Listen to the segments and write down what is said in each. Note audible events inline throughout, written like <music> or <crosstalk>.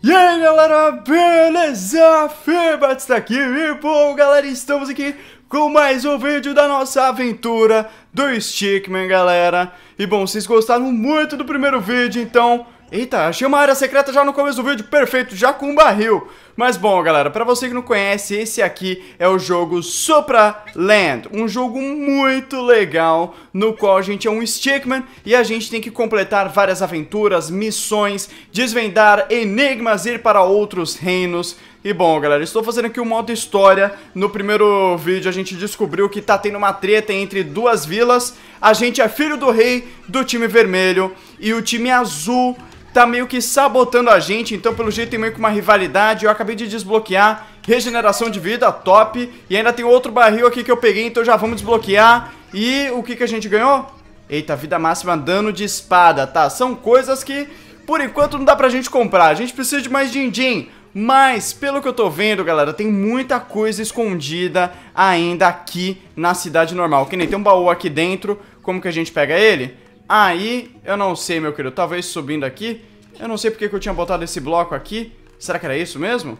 E aí galera, beleza? Febat está aqui e bom galera, estamos aqui com mais um vídeo da nossa aventura do Stickman galera E bom, vocês gostaram muito do primeiro vídeo, então... Eita, achei uma área secreta já no começo do vídeo, perfeito, já com um barril mas bom, galera, para você que não conhece, esse aqui é o jogo Supra Land, um jogo muito legal no qual a gente é um stickman e a gente tem que completar várias aventuras, missões, desvendar enigmas, ir para outros reinos. E bom, galera, estou fazendo aqui o um modo história. No primeiro vídeo a gente descobriu que tá tendo uma treta entre duas vilas. A gente é filho do rei do time vermelho e o time azul tá meio que sabotando a gente, então pelo jeito tem meio que uma rivalidade. Eu acabei de desbloquear regeneração de vida, top. E ainda tem outro barril aqui que eu peguei, então já vamos desbloquear. E o que, que a gente ganhou? Eita, vida máxima, dano de espada, tá? São coisas que, por enquanto, não dá pra gente comprar. A gente precisa de mais din-din. Mas, pelo que eu tô vendo, galera, tem muita coisa escondida ainda aqui na cidade normal. Que nem tem um baú aqui dentro. Como que a gente pega ele? Aí, eu não sei, meu querido. Talvez subindo aqui. Eu não sei porque que eu tinha botado esse bloco aqui. Será que era isso mesmo?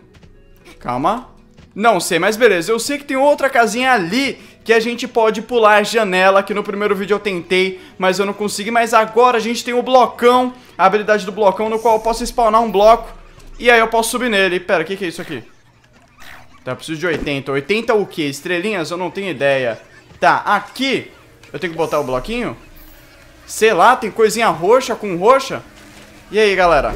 Calma. Não sei, mas beleza. Eu sei que tem outra casinha ali que a gente pode pular a janela, que no primeiro vídeo eu tentei, mas eu não consegui. Mas agora a gente tem o blocão, a habilidade do blocão, no qual eu posso spawnar um bloco. E aí eu posso subir nele. Pera, o que, que é isso aqui? Tá, eu preciso de 80. 80 o quê? Estrelinhas? Eu não tenho ideia. Tá, aqui eu tenho que botar o bloquinho? Sei lá, tem coisinha roxa com roxa. E aí, galera?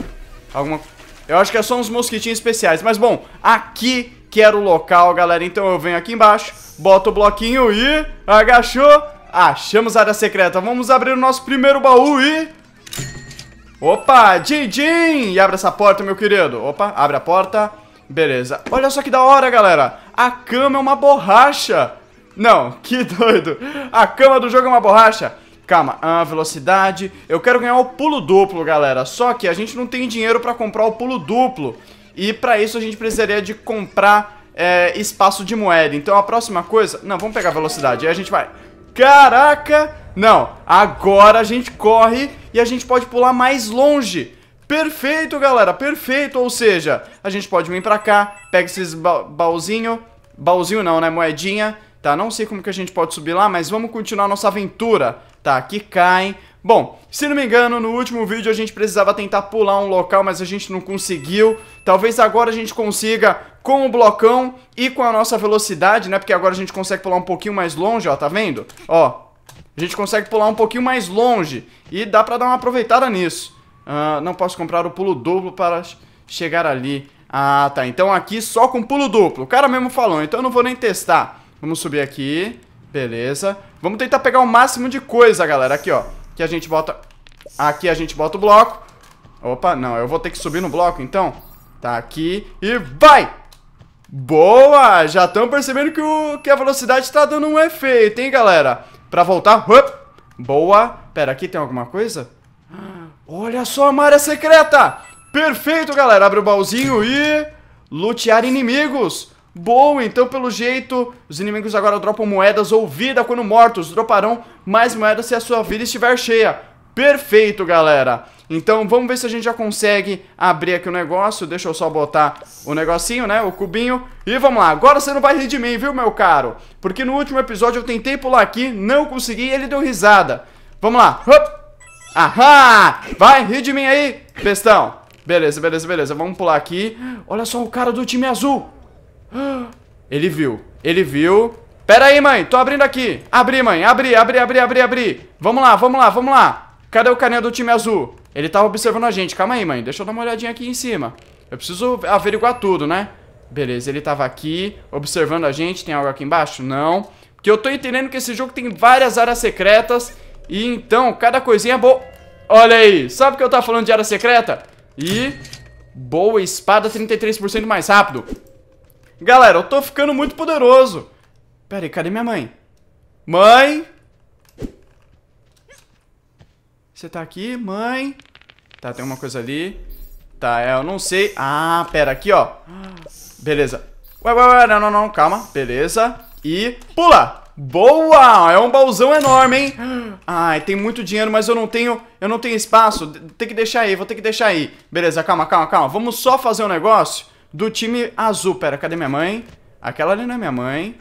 Alguma... Eu acho que é só uns mosquitinhos especiais. Mas, bom, aqui que era o local, galera. Então eu venho aqui embaixo, boto o bloquinho e... Agachou. Achamos a área secreta. Vamos abrir o nosso primeiro baú e... Opa, Jin Jin! E abre essa porta, meu querido. Opa, abre a porta. Beleza. Olha só que da hora, galera. A cama é uma borracha. Não, que doido. A cama do jogo é uma borracha. Calma, ah, velocidade. Eu quero ganhar o pulo duplo, galera. Só que a gente não tem dinheiro pra comprar o pulo duplo. E pra isso a gente precisaria de comprar é, espaço de moeda. Então a próxima coisa... Não, vamos pegar velocidade. Aí a gente vai... Caraca! Não, agora a gente corre e a gente pode pular mais longe. Perfeito, galera, perfeito. Ou seja, a gente pode vir pra cá, pega esses ba baúzinho... Baúzinho não, né? Moedinha. Tá, não sei como que a gente pode subir lá, mas vamos continuar nossa aventura tá, que caem. Bom, se não me engano, no último vídeo a gente precisava tentar pular um local, mas a gente não conseguiu. Talvez agora a gente consiga com o blocão e com a nossa velocidade, né? Porque agora a gente consegue pular um pouquinho mais longe, ó, tá vendo? Ó, a gente consegue pular um pouquinho mais longe e dá pra dar uma aproveitada nisso. Uh, não posso comprar o pulo duplo para chegar ali. Ah, tá, então aqui só com pulo duplo. O cara mesmo falou, então eu não vou nem testar. Vamos subir aqui. Beleza. Vamos tentar pegar o máximo de coisa, galera. Aqui, ó. Que a gente bota... Aqui a gente bota o bloco. Opa, não. Eu vou ter que subir no bloco, então. Tá aqui. E vai! Boa! Já estão percebendo que, o, que a velocidade está dando um efeito, hein, galera? Pra voltar... Boa! Pera, aqui tem alguma coisa? Olha só a área secreta! Perfeito, galera! Abre o baúzinho e... Lutear inimigos! Boa, então pelo jeito, os inimigos agora dropam moedas ou vida quando mortos. Droparão mais moedas se a sua vida estiver cheia. Perfeito, galera. Então vamos ver se a gente já consegue abrir aqui o negócio. Deixa eu só botar o negocinho, né? O cubinho. E vamos lá. Agora você não vai rir de mim, viu, meu caro? Porque no último episódio eu tentei pular aqui, não consegui e ele deu risada. Vamos lá. Hop. Ahá! Vai, ri de mim aí, pestão. Beleza, beleza, beleza. Vamos pular aqui. Olha só o cara do time azul. Ele viu. Ele viu. Pera aí, mãe. Tô abrindo aqui. Abri, mãe. Abri, abri, abri, abri, abri. Vamos lá, vamos lá, vamos lá. Cadê o carinha do time azul? Ele tava observando a gente. Calma aí, mãe. Deixa eu dar uma olhadinha aqui em cima. Eu preciso averiguar tudo, né? Beleza, ele tava aqui, observando a gente. Tem algo aqui embaixo? Não. Porque eu tô entendendo que esse jogo tem várias áreas secretas. E então, cada coisinha é boa. Olha aí. Sabe o que eu tava falando de área secreta? E... Boa espada, 33% mais rápido. Galera, eu tô ficando muito poderoso. Pera aí, cadê minha mãe? Mãe? Você tá aqui, mãe? Tá, tem uma coisa ali. Tá, é, eu não sei. Ah, pera, aqui, ó. Beleza. Ué, ué, ué, não, não, não, calma. Beleza. E pula! Boa! É um baúzão enorme, hein? Ai, tem muito dinheiro, mas eu não tenho, eu não tenho espaço. Tem que deixar aí, vou ter que deixar aí. Beleza, calma, calma, calma. Vamos só fazer um negócio do time azul. Pera, cadê minha mãe? Aquela ali não é minha mãe.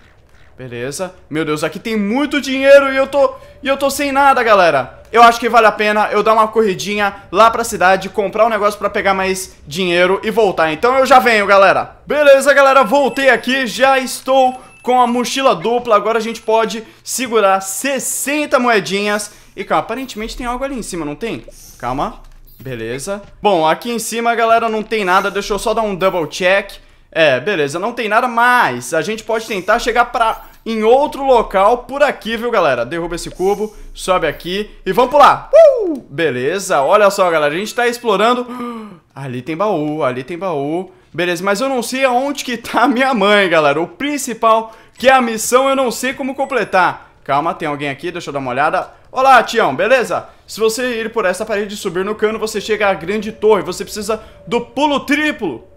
Beleza. Meu Deus, aqui tem muito dinheiro e eu tô e eu tô sem nada, galera. Eu acho que vale a pena eu dar uma corridinha lá pra cidade, comprar um negócio pra pegar mais dinheiro e voltar. Então eu já venho, galera. Beleza, galera, voltei aqui, já estou com a mochila dupla. Agora a gente pode segurar 60 moedinhas. E, calma, aparentemente tem algo ali em cima, não tem? Calma. Beleza. Bom, aqui em cima, galera, não tem nada. Deixa eu só dar um double check. É, beleza, não tem nada, mas a gente pode tentar chegar pra... em outro local por aqui, viu, galera? Derruba esse cubo, sobe aqui e vamos pular. Uh! Beleza, olha só, galera, a gente tá explorando... <gasps> Ali tem baú, ali tem baú... Beleza, mas eu não sei aonde que tá a minha mãe, galera. O principal, que é a missão, eu não sei como completar. Calma, tem alguém aqui, deixa eu dar uma olhada. Olá, Tião, beleza? Se você ir por essa parede e subir no cano, você chega à grande torre. Você precisa do pulo triplo.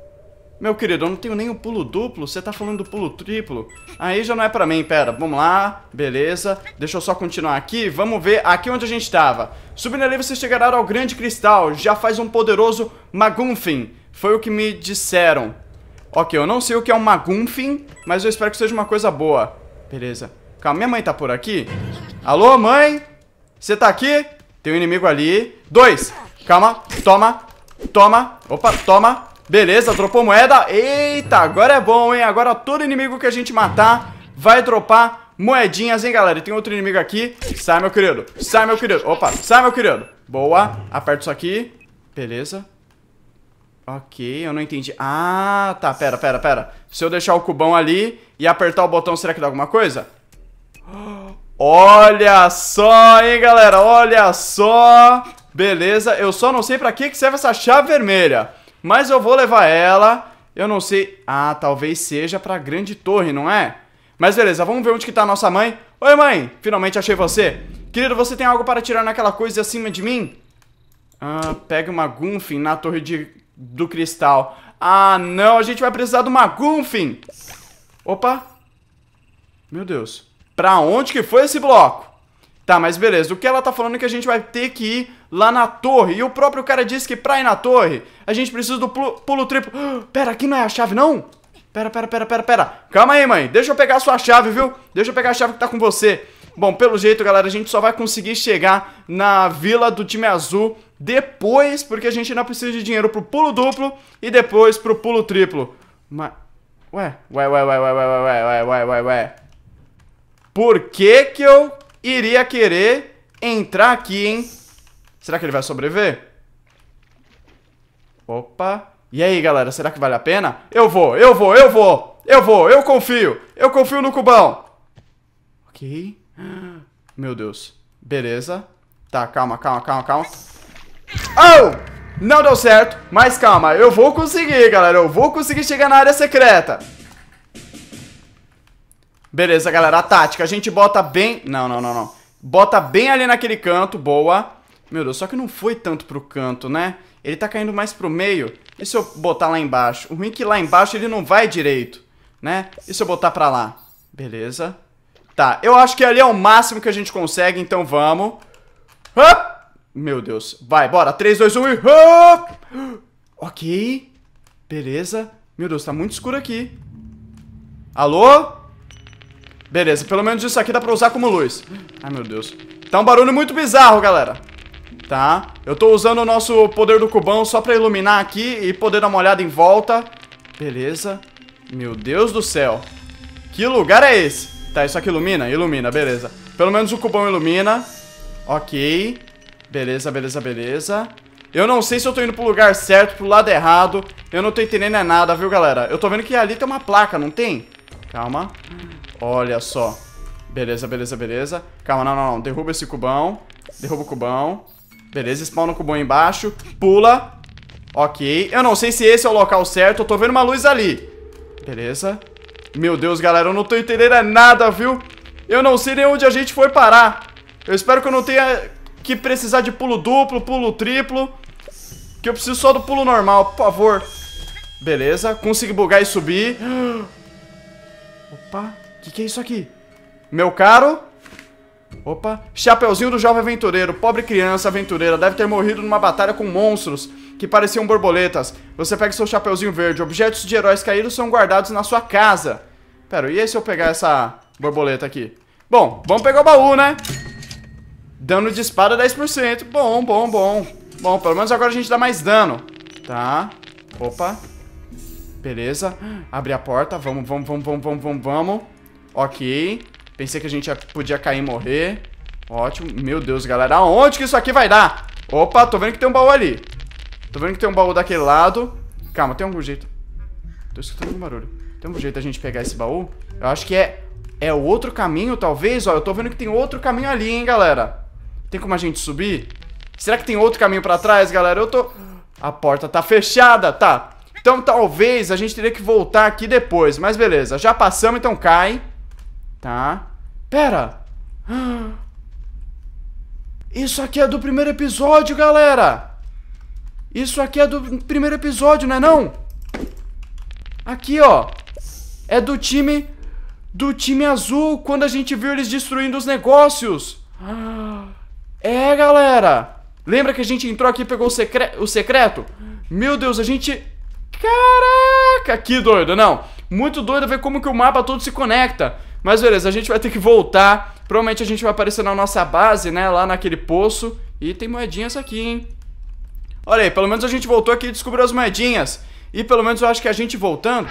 Meu querido, eu não tenho nem o pulo duplo. Você tá falando do pulo triplo? Aí já não é pra mim. Pera, vamos lá. Beleza. Deixa eu só continuar aqui. Vamos ver aqui onde a gente tava. Subindo ali, você chegará ao grande cristal. Já faz um poderoso Magunfin. Foi o que me disseram. Ok, eu não sei o que é um Magunfin, mas eu espero que seja uma coisa boa. Beleza. Calma, minha mãe tá por aqui? Alô, mãe? Você tá aqui. Tem um inimigo ali. Dois. Calma. Toma. Toma. Opa, toma. Beleza, dropou moeda. Eita, agora é bom, hein? Agora todo inimigo que a gente matar vai dropar moedinhas, hein, galera? E tem outro inimigo aqui. Sai, meu querido. Sai, meu querido. Opa, sai, meu querido. Boa. Aperta isso aqui. Beleza. Ok, eu não entendi. Ah, tá, pera, pera, pera. Se eu deixar o cubão ali e apertar o botão, será que dá alguma coisa? Olha só, hein, galera? Olha só! Beleza, eu só não sei pra que serve essa chave vermelha. Mas eu vou levar ela. Eu não sei... Ah, talvez seja pra grande torre, não é? Mas beleza, vamos ver onde que tá a nossa mãe. Oi, mãe! Finalmente achei você. Querido, você tem algo para tirar naquela coisa acima de mim? Ah, pega uma Gunfin na torre de... do cristal. Ah, não, a gente vai precisar de uma Gunfin! Opa! Meu Deus. Pra onde que foi esse bloco? Tá, mas beleza. O que ela tá falando é que a gente vai ter que ir lá na torre. E o próprio cara disse que pra ir na torre, a gente precisa do pulo, pulo triplo. Ah, pera, aqui não é a chave, não? Pera, pera, pera, pera, pera. Calma aí, mãe. Deixa eu pegar a sua chave, viu? Deixa eu pegar a chave que tá com você. Bom, pelo jeito, galera, a gente só vai conseguir chegar na vila do time azul depois, porque a gente ainda precisa de dinheiro pro pulo duplo e depois pro pulo triplo. Mas... Ué, ué, ué, ué, ué, ué, ué, ué, ué, ué, ué. Por que que eu iria querer entrar aqui, hein? Será que ele vai sobreviver? Opa. E aí, galera, será que vale a pena? Eu vou, eu vou, eu vou. Eu vou, eu confio. Eu confio no cubão. Ok. Meu Deus. Beleza. Tá, calma, calma, calma, calma. Oh! Não deu certo, mas calma, eu vou conseguir, galera. Eu vou conseguir chegar na área secreta. Beleza, galera. A tática. A gente bota bem... Não, não, não, não. Bota bem ali naquele canto. Boa. Meu Deus, só que não foi tanto pro canto, né? Ele tá caindo mais pro meio. E se eu botar lá embaixo? O ruim é que lá embaixo ele não vai direito, né? E se eu botar pra lá? Beleza. Tá, eu acho que ali é o máximo que a gente consegue, então vamos. Hop! Meu Deus. Vai, bora. 3, 2, 1 e... Hop! Ok. Beleza. Meu Deus, tá muito escuro aqui. Alô? Beleza, pelo menos isso aqui dá pra usar como luz. Ai, meu Deus. Tá um barulho muito bizarro, galera. Tá? Eu tô usando o nosso poder do cubão só pra iluminar aqui e poder dar uma olhada em volta. Beleza. Meu Deus do céu. Que lugar é esse? Tá, isso aqui ilumina? Ilumina, beleza. Pelo menos o cubão ilumina. Ok. Beleza, beleza, beleza. Eu não sei se eu tô indo pro lugar certo, pro lado errado. Eu não tô entendendo é nada, viu, galera? Eu tô vendo que ali tem uma placa, não tem? Calma. Olha só. Beleza, beleza, beleza. Calma, não, não, não. Derruba esse cubão. Derruba o cubão. Beleza, spawna o cubão embaixo. Pula. Ok. Eu não sei se esse é o local certo. Eu tô vendo uma luz ali. Beleza. Meu Deus, galera, eu não tô entendendo nada, viu? Eu não sei nem onde a gente foi parar. Eu espero que eu não tenha que precisar de pulo duplo, pulo triplo. Que eu preciso só do pulo normal, por favor. Beleza, consegui bugar e subir. <gasps> Opa, o que, que é isso aqui? Meu caro... Opa, Chapeuzinho do Jovem Aventureiro, pobre criança aventureira, deve ter morrido numa batalha com monstros que pareciam borboletas. Você pega seu Chapeuzinho Verde, objetos de heróis caídos são guardados na sua casa. Pera, e se eu pegar essa borboleta aqui? Bom, vamos pegar o baú, né? Dano de espada 10%, bom, bom, bom. Bom, pelo menos agora a gente dá mais dano. Tá, opa, Beleza. Abri a porta. Vamos, vamos, vamos, vamos, vamos, vamos, vamos. Ok. Pensei que a gente podia cair e morrer. Ótimo. Meu Deus, galera. Aonde que isso aqui vai dar? Opa, tô vendo que tem um baú ali. Tô vendo que tem um baú daquele lado. Calma, tem algum jeito. Tô escutando um barulho. Tem algum jeito da gente pegar esse baú? Eu acho que é... É o outro caminho, talvez? Ó, eu tô vendo que tem outro caminho ali, hein, galera. Tem como a gente subir? Será que tem outro caminho pra trás, galera? Eu tô... A porta tá fechada. Tá, então talvez a gente teria que voltar aqui depois. Mas beleza, já passamos, então cai. Tá. Pera. <gasps> Isso aqui é do primeiro episódio, galera. Isso aqui é do primeiro episódio, não é não? Aqui, ó. É do time... Do time azul, quando a gente viu eles destruindo os negócios. <gasps> É, galera. Lembra que a gente entrou aqui e pegou o, secre o secreto? Meu Deus, a gente Caraca, que doido, não. Muito doido ver como que o mapa todo se conecta. Mas beleza, a gente vai ter que voltar. Provavelmente a gente vai aparecer na nossa base, né? Lá naquele poço. E tem moedinhas aqui, hein? Olha aí, pelo menos a gente voltou aqui e descobriu as moedinhas. E pelo menos eu acho que a gente voltando...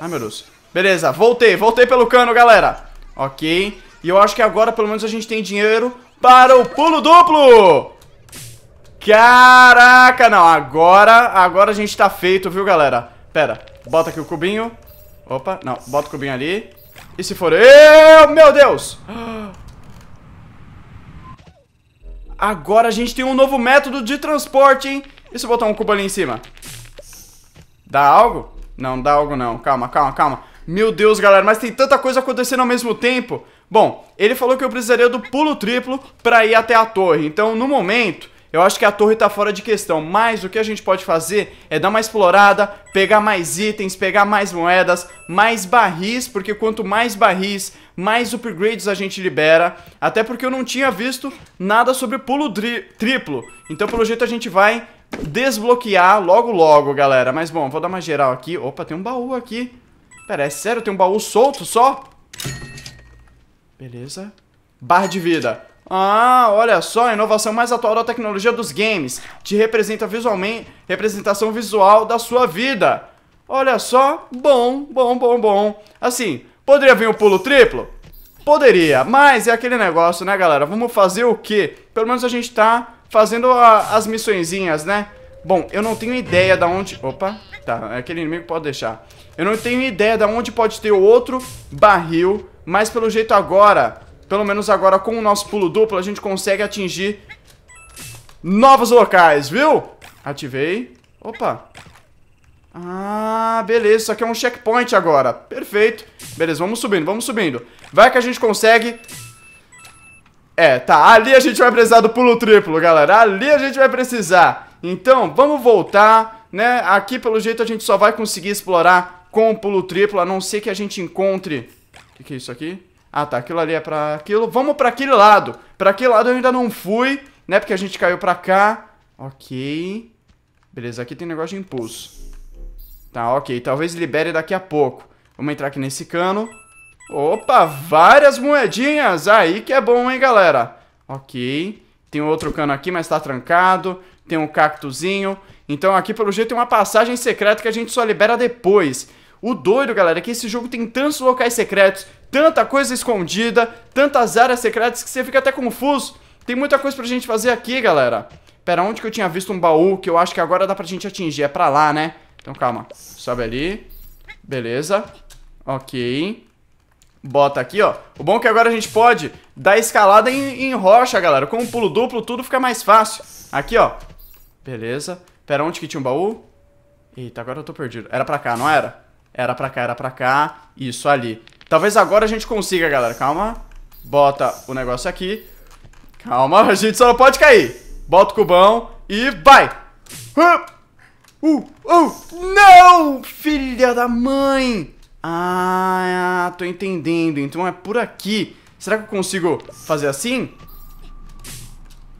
Ai, meu Deus. Beleza, voltei. Voltei pelo cano, galera. Ok. E eu acho que agora pelo menos a gente tem dinheiro para o pulo duplo. Caraca, não, agora, agora a gente tá feito, viu, galera? Pera, bota aqui o cubinho. Opa, não, bota o cubinho ali. E se for eu, meu Deus! <gasps> Agora a gente tem um novo método de transporte, hein? E se botar um cubo ali em cima? Dá algo? Não, dá algo não. Calma, calma, calma. Meu Deus, galera, mas tem tanta coisa acontecendo ao mesmo tempo. Bom, ele falou que eu precisaria do pulo triplo pra ir até a torre. Então, no momento, eu acho que a torre tá fora de questão, mas o que a gente pode fazer é dar uma explorada, pegar mais itens, pegar mais moedas, mais barris, porque quanto mais barris, mais upgrades a gente libera. Até porque eu não tinha visto nada sobre pulo triplo. Então, pelo jeito, a gente vai desbloquear logo logo, galera. Mas, bom, vou dar uma geral aqui. Opa, tem um baú aqui. Pera, é sério? Tem um baú solto só? Beleza. Barra de vida. Ah, olha só, a inovação mais atual da tecnologia dos games. Te representa visualmente, representação visual da sua vida. Olha só, bom, bom, bom, bom. Assim, poderia vir o um pulo triplo? Poderia, mas é aquele negócio, né, galera? Vamos fazer o quê? Pelo menos a gente tá fazendo a, as missõezinhas, né? Bom, eu não tenho ideia da onde... Opa, tá, aquele inimigo pode deixar. Eu não tenho ideia da onde pode ter o outro barril, mas pelo jeito agora pelo menos agora com o nosso pulo duplo a gente consegue atingir novos locais, viu? Ativei. Opa. Ah, beleza. Isso aqui é um checkpoint agora. Perfeito. Beleza, vamos subindo, vamos subindo. Vai que a gente consegue... É, tá. Ali a gente vai precisar do pulo triplo, galera. Ali a gente vai precisar. Então, vamos voltar, né? Aqui, pelo jeito, a gente só vai conseguir explorar com o pulo triplo, a não ser que a gente encontre... O que, que é isso aqui? Ah, tá, aquilo ali é pra aquilo. Vamos pra aquele lado. Pra aquele lado eu ainda não fui, né? Porque a gente caiu pra cá. Ok. Beleza, aqui tem negócio de impulso. Tá, ok. Talvez libere daqui a pouco. Vamos entrar aqui nesse cano. Opa, várias moedinhas. Aí que é bom, hein, galera. Ok. Tem outro cano aqui, mas tá trancado. Tem um cactozinho. Então aqui, pelo jeito, tem uma passagem secreta que a gente só libera depois. O doido, galera, é que esse jogo tem tantos locais secretos, tanta coisa escondida, tantas áreas secretas que você fica até confuso. Tem muita coisa pra gente fazer aqui, galera. Pera, onde que eu tinha visto um baú que eu acho que agora dá pra gente atingir? É pra lá, né? Então calma. Sobe ali. Beleza. Ok. Bota aqui, ó. O bom é que agora a gente pode dar escalada em, em rocha, galera. Com o um pulo duplo, tudo fica mais fácil. Aqui, ó. Beleza. Pera, onde que tinha um baú? Eita, agora eu tô perdido. Era pra cá, não era? Era pra cá, era pra cá. Isso ali. Talvez agora a gente consiga, galera. Calma. Bota o negócio aqui. Calma, <laughs> a gente só não pode cair. Bota o cubão e vai. Uh, uh, não, filha da mãe. Ah, tô entendendo. Então é por aqui. Será que eu consigo fazer assim?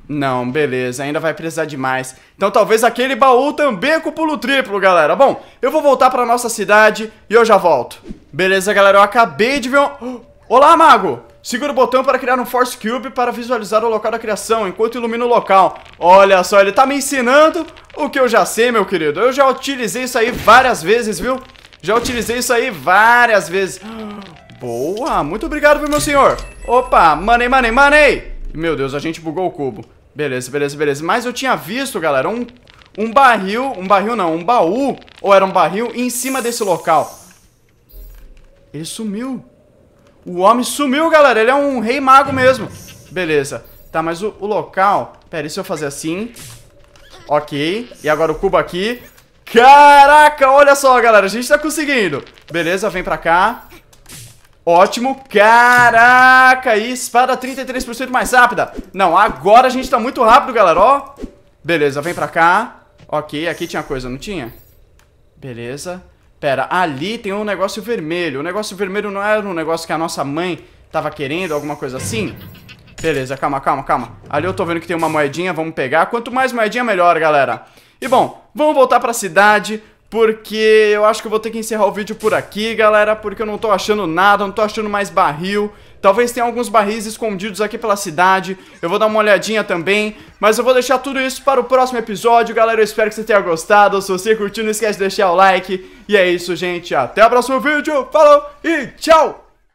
Não, beleza, ainda vai precisar de mais. Então talvez aquele baú também com pulo triplo, galera. Bom, eu vou voltar pra nossa cidade e eu já volto. Beleza, galera, eu acabei de ver um... <gasps> Olá, mago! Segura o botão para criar um Force Cube para visualizar o local da criação, enquanto ilumina o local. Olha só, ele tá me ensinando o que eu já sei, meu querido. Eu já utilizei isso aí várias vezes, viu? Já utilizei isso aí várias vezes. <gasps> Boa, muito obrigado, meu senhor. Opa, money, money, money! Meu Deus, a gente bugou o cubo. Beleza, beleza, beleza. Mas eu tinha visto, galera, um, um barril... Um barril não, um baú. Ou era um barril em cima desse local. Ele sumiu. O homem sumiu, galera. Ele é um rei mago mesmo. Beleza. Tá, mas o, o local... Pera, e se eu fazer assim? Ok. E agora o cubo aqui. Caraca, olha só, galera. A gente tá conseguindo. Beleza, vem pra cá. Ótimo, caraca, e espada 33% mais rápida Não, agora a gente tá muito rápido, galera, ó Beleza, vem pra cá Ok, aqui tinha coisa, não tinha? Beleza Pera, ali tem um negócio vermelho O negócio vermelho não era um negócio que a nossa mãe tava querendo, alguma coisa assim? Beleza, calma, calma, calma Ali eu tô vendo que tem uma moedinha, vamos pegar Quanto mais moedinha, melhor, galera E bom, vamos voltar pra cidade porque eu acho que eu vou ter que encerrar o vídeo por aqui, galera, porque eu não tô achando nada, não tô achando mais barril. Talvez tenha alguns barris escondidos aqui pela cidade, eu vou dar uma olhadinha também, mas eu vou deixar tudo isso para o próximo episódio, galera, eu espero que você tenha gostado, se você curtiu não esquece de deixar o like, e é isso, gente, até o próximo vídeo, falou e tchau!